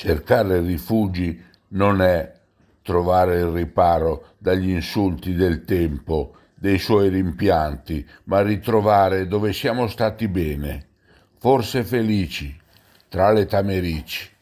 Cercare rifugi non è trovare il riparo dagli insulti del tempo, dei suoi rimpianti, ma ritrovare dove siamo stati bene, forse felici, tra le tamerici.